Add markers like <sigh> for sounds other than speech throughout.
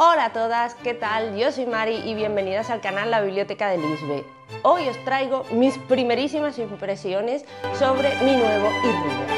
Hola a todas, ¿qué tal? Yo soy Mari y bienvenidas al canal La Biblioteca de Lisbe. Hoy os traigo mis primerísimas impresiones sobre mi nuevo e-reader.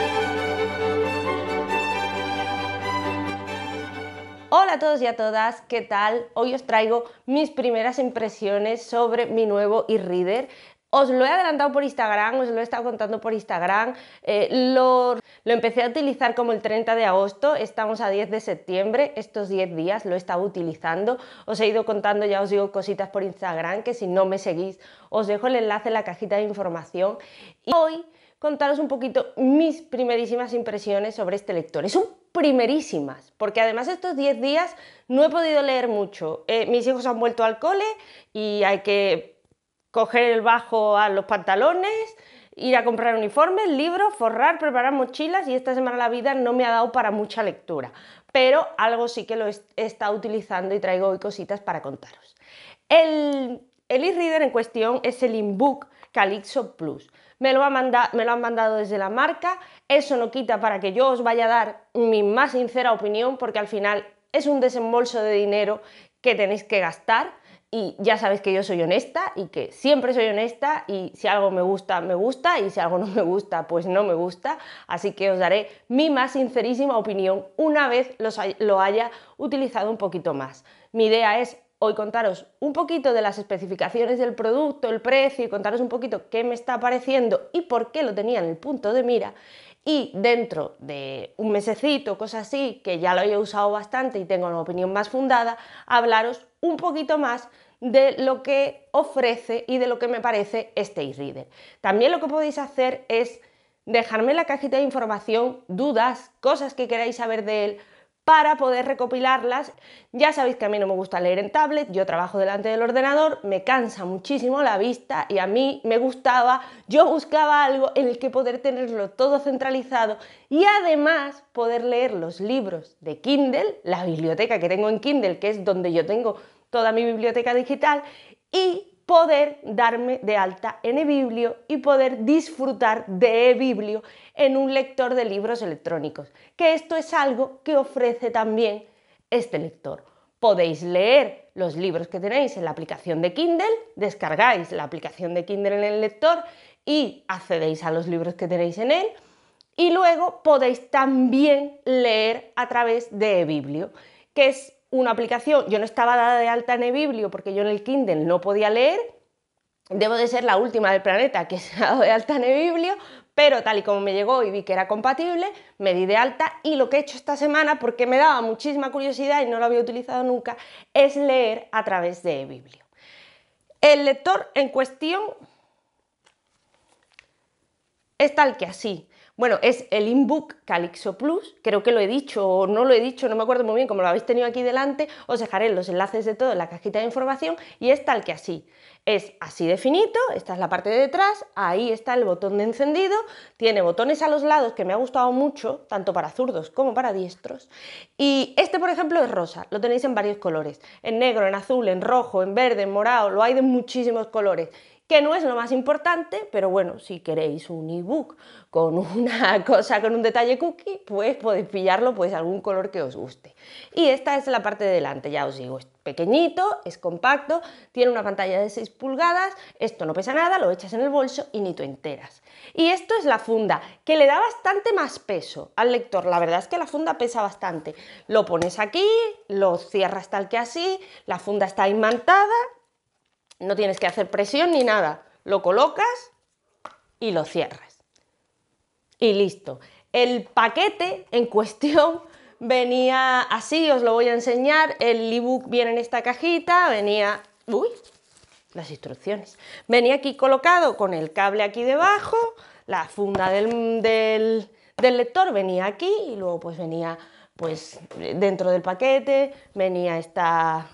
Hola a todos y a todas, ¿qué tal? Hoy os traigo mis primeras impresiones sobre mi nuevo e-reader. Os lo he adelantado por Instagram, os lo he estado contando por Instagram. Eh, lo, empecé a utilizar como el 30 de agosto, estamos a 10 de septiembre, estos 10 días lo he estado utilizando. Os he ido contando, ya os digo, cositas por Instagram, que si no me seguís, os dejo el enlace en la cajita de información. Y hoy contaros un poquito mis primerísimas impresiones sobre este lector. Es un primerísimas, porque además estos 10 días no he podido leer mucho. Eh, mis hijos han vuelto al cole y hay que coger el bajo a los pantalones, ir a comprar uniformes, libros, forrar, preparar mochilas y esta semana la vida no me ha dado para mucha lectura, pero algo sí que lo he estado utilizando y traigo hoy cositas para contaros. El, el e-reader en cuestión es el InBook Calixo Plus. Me lo, me lo, han mandado desde la marca, eso no quita para que yo os vaya a dar mi más sincera opinión porque al final es un desembolso de dinero que tenéis que gastar y ya sabéis que yo soy honesta y que siempre soy honesta y si algo me gusta, me gusta y si algo no me gusta, pues no me gusta. Así que os daré mi más sincerísima opinión una vez lo haya utilizado un poquito más. Mi idea es hoy contaros un poquito de las especificaciones del producto, el precio y contaros un poquito qué me está pareciendo y por qué lo tenía en el punto de mira y dentro de un mesecito, cosas así, que ya lo he usado bastante y tengo una opinión más fundada, hablaros un poquito más de lo que ofrece y de lo que me parece este e-reader. También lo que podéis hacer es dejarme en la cajita de información dudas, cosas que queráis saber de él para poder recopilarlas. Ya sabéis que a mí no me gusta leer en tablet, yo trabajo delante del ordenador, me cansa muchísimo la vista y a mí me gustaba, yo buscaba algo en el que poder tenerlo todo centralizado y además poder leer los libros de Kindle, la biblioteca que tengo en Kindle, que es donde yo tengo toda mi biblioteca digital, y poder darme de alta en eBiblio y poder disfrutar de eBiblio en un lector de libros electrónicos, que esto es algo que ofrece también este lector. Podéis leer los libros que tenéis en la aplicación de Kindle, descargáis la aplicación de Kindle en el lector y accedéis a los libros que tenéis en él y luego podéis también leer a través de eBiblio, que es una aplicación, yo no estaba dada de alta en eBiblio porque yo en el Kindle no podía leer, debo de ser la última del planeta que <laughs> se ha dado de alta en eBiblio, pero tal y como me llegó y vi que era compatible, me di de alta y lo que he hecho esta semana, porque me daba muchísima curiosidad y no lo había utilizado nunca, es leer a través de eBiblio. El lector en cuestión es tal que así, bueno, es el inbook Calixo Plus, creo que lo he dicho o no lo he dicho, no me acuerdo muy bien, como lo habéis tenido aquí delante, os dejaré los enlaces de todo en la cajita de información y es tal que así. Es así de finito, esta es la parte de detrás, ahí está el botón de encendido, tiene botones a los lados que me ha gustado mucho, tanto para zurdos como para diestros. Y este, por ejemplo, es rosa, lo tenéis en varios colores, en negro, en azul, en rojo, en verde, en morado, lo hay de muchísimos colores que no es lo más importante, pero bueno, si queréis un ebook con una <laughs> cosa, con un detalle cookie, pues podéis pillarlo, pues algún color que os guste. Y esta es la parte de delante, ya os digo, es pequeñito, es compacto, tiene una pantalla de 6 pulgadas, esto no pesa nada, lo echas en el bolso y ni tú enteras. Y esto es la funda, que le da bastante más peso al lector, la verdad es que la funda pesa bastante. Lo pones aquí, lo cierras tal que así, la funda está imantada no tienes que hacer presión ni nada. Lo colocas y lo cierras. Y listo. El paquete en cuestión <laughs> venía así, os lo voy a enseñar. El ebook viene en esta cajita, venía... Uy, las instrucciones. Venía aquí colocado con el cable aquí debajo, la funda del, del lector venía aquí y luego pues venía pues dentro del paquete, venía esta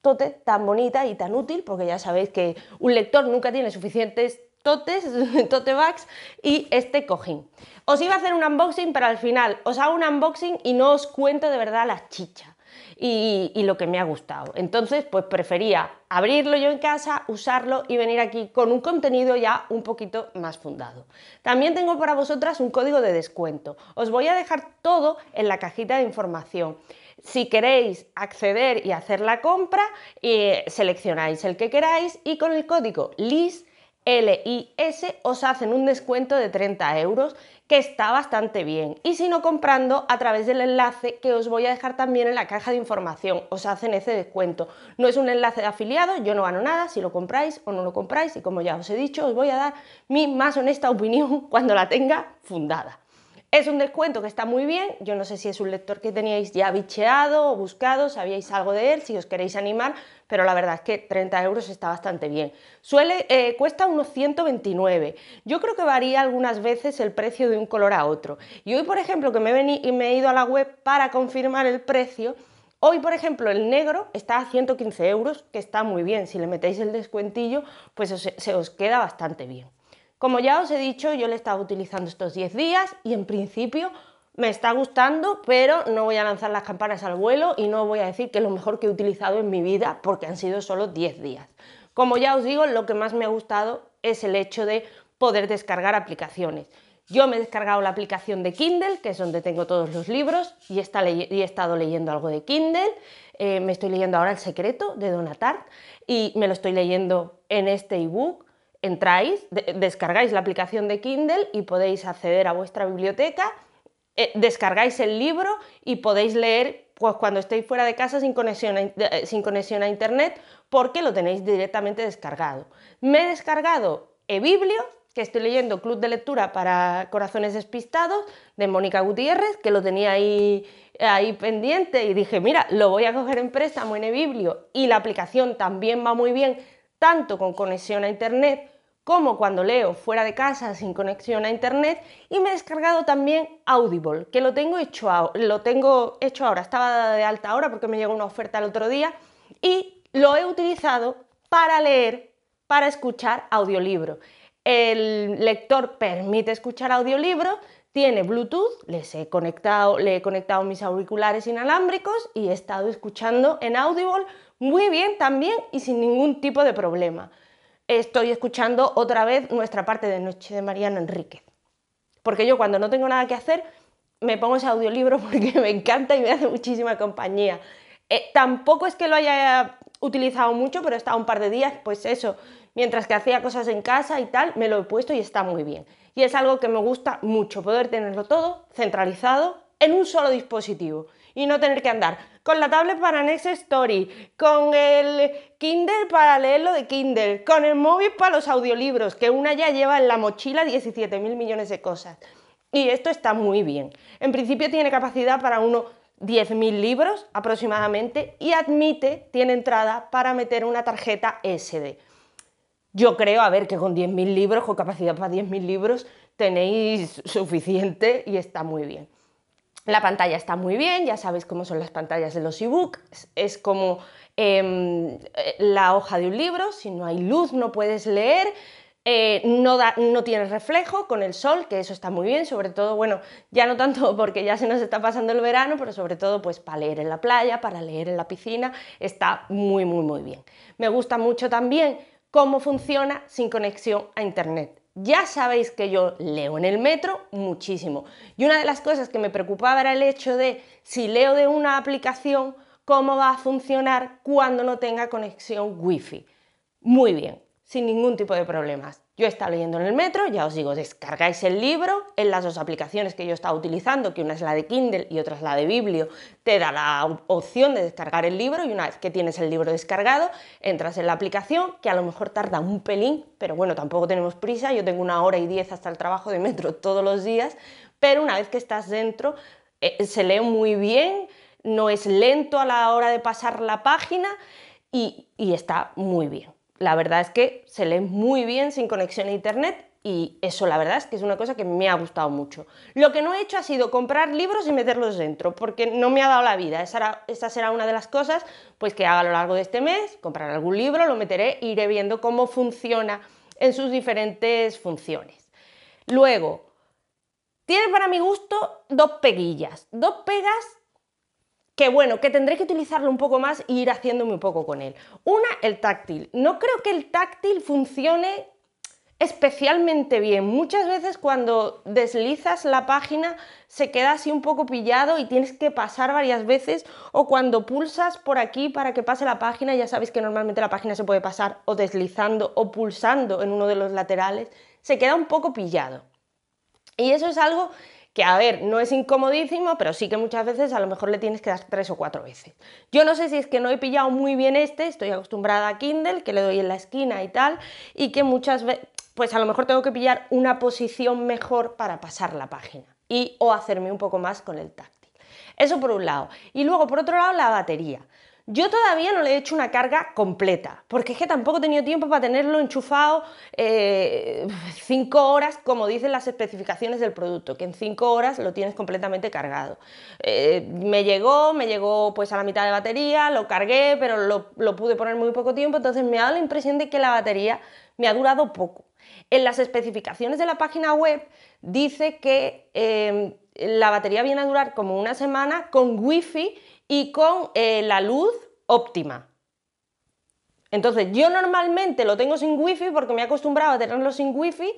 Tote, tan bonita y tan útil, porque ya sabéis que un lector nunca tiene suficientes totes, <laughs> tote bags y este cojín. Os iba a hacer un unboxing, pero al final os hago un unboxing y no os cuento de verdad la chicha Y, y, lo que me ha gustado. Entonces, pues prefería abrirlo yo en casa, usarlo y venir aquí con un contenido ya un poquito más fundado. También tengo para vosotras un código de descuento. Os voy a dejar todo en la cajita de información. Si queréis acceder y hacer la compra, eh, seleccionáis el que queráis y con el código LIS, os hacen un descuento de 30 euros que está bastante bien. Y si no comprando, a través del enlace que os voy a dejar también en la caja de información, os hacen ese descuento. No es un enlace de afiliado, yo no gano nada si lo compráis o no lo compráis y como ya os he dicho, os voy a dar mi más honesta opinión <laughs> cuando la tenga fundada. Es un descuento que está muy bien, yo no sé si es un lector que teníais ya bicheado o buscado, sabíais algo de él, si os queréis animar, pero la verdad es que 30 euros está bastante bien. Suele, eh, cuesta unos 129. Yo creo que varía algunas veces el precio de un color a otro. Y hoy, por ejemplo, que me he, me he ido a la web para confirmar el precio, Hoy, por ejemplo, el negro está a 115 euros, que está muy bien. Si le metéis el descuentillo, pues se os queda bastante bien. Como ya os he dicho, yo le he estado utilizando estos 10 días y en principio me está gustando, pero no voy a lanzar las campanas al vuelo y no voy a decir que es lo mejor que he utilizado en mi vida porque han sido solo 10 días. Como ya os digo, lo que más me ha gustado es el hecho de poder descargar aplicaciones. Yo me he descargado la aplicación de Kindle, que es donde tengo todos los libros, y, he estado leyendo algo de Kindle. Eh, me estoy leyendo ahora El secreto de Donatart y me lo estoy leyendo en este ebook entráis, descargáis la aplicación de Kindle y podéis acceder a vuestra biblioteca, eh, descargáis el libro y podéis leer pues, cuando estéis fuera de casa sin conexión, a, eh, sin conexión a Internet porque lo tenéis directamente descargado. Me he descargado eBiblio, que estoy leyendo Club de Lectura para Corazones Despistados, de Mónica Gutiérrez, que lo tenía ahí, ahí pendiente y dije, mira, lo voy a coger en préstamo en eBiblio y la aplicación también va muy bien tanto con conexión a Internet como cuando leo fuera de casa sin conexión a Internet y me he descargado también Audible, que lo tengo hecho, lo tengo hecho ahora, estaba de alta ahora porque me llegó una oferta el otro día y lo he utilizado para leer, para escuchar audiolibro. El lector permite escuchar audiolibro, tiene Bluetooth, les he conectado, le he conectado mis auriculares inalámbricos y he estado escuchando en Audible muy bien también y sin ningún tipo de problema. Estoy escuchando otra vez nuestra parte de Noche de Mariano Enríquez. Porque yo cuando no tengo nada que hacer me pongo ese audiolibro <laughs> porque me encanta y me hace muchísima compañía. Eh, tampoco es que lo haya utilizado mucho, pero he estado un par de días, pues eso, mientras que hacía cosas en casa y tal, me lo he puesto y está muy bien. Y es algo que me gusta mucho, poder tenerlo todo centralizado en un solo dispositivo y no tener que andar con la tablet para Next Story, con el Kindle para de Kindle, con el móvil para los audiolibros, que una ya lleva en la mochila 17.000 millones de cosas. Y esto está muy bien. En principio tiene capacidad para unos 10.000 libros aproximadamente y admite, tiene entrada para meter una tarjeta SD. Yo creo, a ver, que con 10.000 libros, con capacidad para 10.000 libros, tenéis suficiente y está muy bien. La pantalla está muy bien, ya sabéis cómo son las pantallas de los e ebooks, es como em, eh, la hoja de un libro, si no hay luz no puedes leer, eh, no, no tienes reflejo con el sol, que eso está muy bien, sobre todo, bueno, ya no tanto <laughs> porque ya se nos está pasando el verano, pero sobre todo pues para leer en la playa, para leer en la piscina, está muy, muy, muy bien. Me gusta mucho también cómo funciona sin conexión a Internet. Ya sabéis que yo leo en el metro muchísimo. Y una de las cosas que me preocupaba era el hecho de si leo de una aplicación, cómo va a funcionar cuando no tenga conexión wifi. Muy bien, sin ningún tipo de problemas. Yo estaba leyendo en el metro, ya os digo, descargáis el libro en las dos aplicaciones que yo estaba utilizando, que una es la de Kindle y otra es la de Biblio, te da la opción de descargar el libro y una vez que tienes el libro descargado, entras en la aplicación, que a lo mejor tarda un pelín, pero bueno, tampoco tenemos prisa, yo tengo una hora y diez hasta el trabajo de metro <laughs> todos los días, pero una vez que estás dentro, eh, se lee muy bien, no es lento a la hora de pasar la página y está muy bien la verdad es que se lee muy bien sin conexión a internet y eso la verdad es que es una cosa que me ha gustado mucho. Lo que no he hecho ha sido comprar libros y meterlos dentro, porque no me ha dado la vida. Esa, será una de las cosas pues que haga a lo largo de este mes, comprar algún libro, lo meteré e iré viendo cómo funciona en sus diferentes funciones. Luego, tiene para mi gusto dos peguillas, dos pegas que bueno, que tendré que utilizarlo un poco más y e ir haciéndome un poco con él. Una, el táctil. No creo que el táctil funcione especialmente bien. Muchas veces cuando deslizas la página se queda así un poco pillado y tienes que pasar varias veces o cuando pulsas por aquí para que pase la página, ya sabéis que normalmente la página se puede pasar o deslizando o pulsando en uno de los laterales, se queda un poco pillado. Y eso es algo que a ver, no es incomodísimo, pero sí que muchas veces a lo mejor le tienes que dar tres o cuatro veces. Yo no sé si es que no he pillado muy bien este, estoy acostumbrada a Kindle, que le doy en la esquina y tal, y que muchas veces, pues a lo mejor tengo que pillar una posición mejor para pasar la página y o hacerme un poco más con el táctil. Eso por un lado. Y luego, por otro lado, la batería. Yo todavía no le he hecho una carga completa, porque es que tampoco he tenido tiempo para tenerlo enchufado 5 eh, horas, como dicen las especificaciones del producto, que en 5 horas lo tienes completamente cargado. Eh, me llegó, me llegó pues a la mitad de batería, lo cargué, pero lo, pude poner muy poco tiempo, entonces me ha dado la impresión de que la batería me ha durado poco. En las especificaciones de la página web dice que eh, la batería viene a durar como una semana con wifi y con eh, la luz óptima. Entonces, yo normalmente lo tengo sin wifi porque me he acostumbrado a tenerlo sin wifi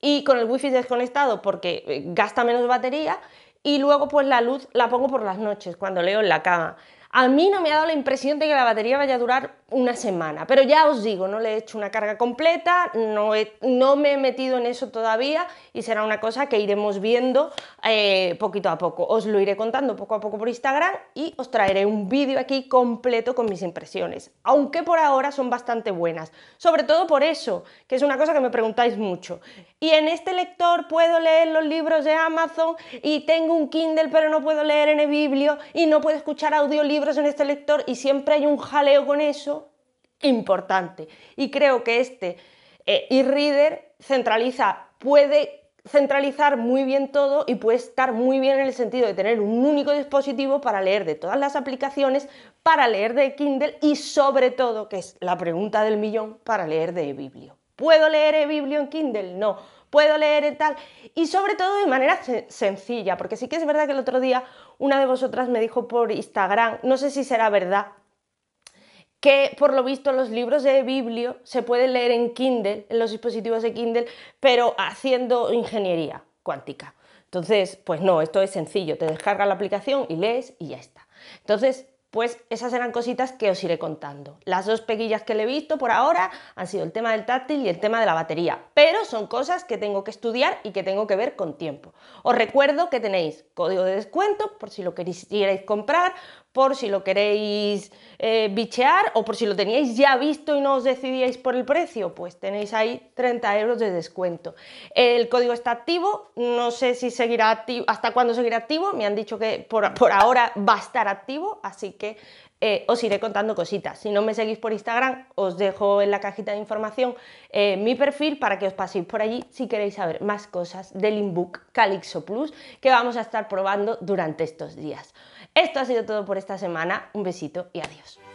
y con el wifi desconectado porque eh, gasta menos batería y luego pues la luz la pongo por las noches cuando leo en la cama. A mí no me ha dado la impresión de que la batería vaya a durar una semana, pero ya os digo, no le he hecho una carga completa, no, no me he metido en eso todavía y será una cosa que iremos viendo eh, poquito a poco. Os lo iré contando poco a poco por Instagram y os traeré un vídeo aquí completo con mis impresiones, aunque por ahora son bastante buenas, sobre todo por eso, que es una cosa que me preguntáis mucho. Y en este lector puedo leer los libros de Amazon y tengo un Kindle pero no puedo leer en el biblio y no puedo escuchar audiolibros en este lector y siempre hay un jaleo con eso importante. Y creo que este eh, e-reader centraliza, puede centralizar muy bien todo y puede estar muy bien en el sentido de tener un único dispositivo para leer de todas las aplicaciones, para leer de Kindle y sobre todo, que es la pregunta del millón, para leer de eBiblio. ¿Puedo leer Biblio en Kindle? No. ¿Puedo leer en tal? Y sobre todo de manera sencilla, porque sí que es verdad que el otro día una de vosotras me dijo por Instagram, no sé si será verdad, que por lo visto los libros de Biblio se pueden leer en Kindle, en los dispositivos de Kindle, pero haciendo ingeniería cuántica. Entonces, pues no, esto es sencillo, te descargas la aplicación y lees y ya está. Entonces, pues esas eran cositas que os iré contando. Las dos peguillas que le he visto por ahora han sido el tema del táctil y el tema de la batería, pero son cosas que tengo que estudiar y que tengo que ver con tiempo. Os recuerdo que tenéis código de descuento por si lo quisierais comprar, por si lo queréis eh, bichear o por si lo teníais ya visto y no os decidíais por el precio, pues tenéis ahí 30 euros de descuento. El código está activo, no sé si seguirá activo, hasta cuándo seguirá activo, me han dicho que por, ahora va a estar activo, así que eh, os iré contando cositas. Si no me seguís por Instagram, os dejo en la cajita de información eh, mi perfil para que os paséis por allí si queréis saber más cosas del inbook Calixo Plus que vamos a estar probando durante estos días. Esto ha sido todo por esta semana. Un besito y adiós.